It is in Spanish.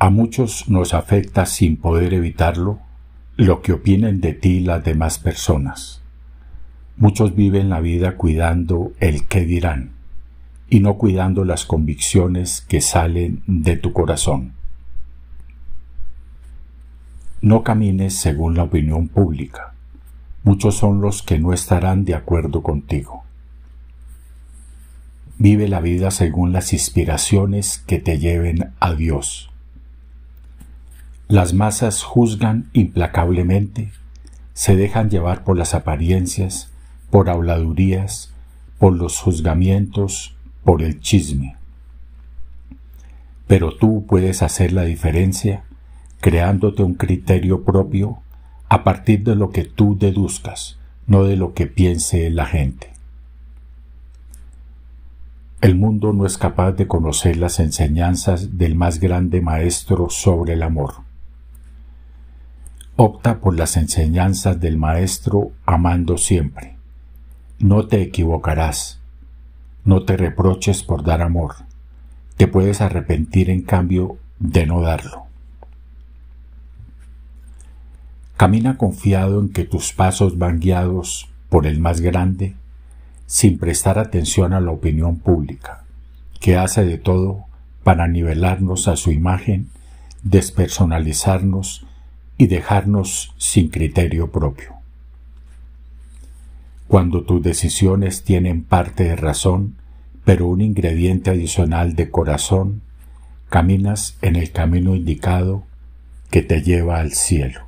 A muchos nos afecta sin poder evitarlo lo que opinen de ti las demás personas. Muchos viven la vida cuidando el qué dirán y no cuidando las convicciones que salen de tu corazón. No camines según la opinión pública. Muchos son los que no estarán de acuerdo contigo. Vive la vida según las inspiraciones que te lleven a Dios. Las masas juzgan implacablemente, se dejan llevar por las apariencias, por habladurías, por los juzgamientos, por el chisme. Pero tú puedes hacer la diferencia creándote un criterio propio a partir de lo que tú deduzcas, no de lo que piense la gente. El mundo no es capaz de conocer las enseñanzas del más grande maestro sobre el amor. Opta por las enseñanzas del Maestro amando siempre. No te equivocarás. No te reproches por dar amor. Te puedes arrepentir en cambio de no darlo. Camina confiado en que tus pasos van guiados por el más grande, sin prestar atención a la opinión pública, que hace de todo para nivelarnos a su imagen, despersonalizarnos y dejarnos sin criterio propio. Cuando tus decisiones tienen parte de razón, pero un ingrediente adicional de corazón, caminas en el camino indicado que te lleva al cielo.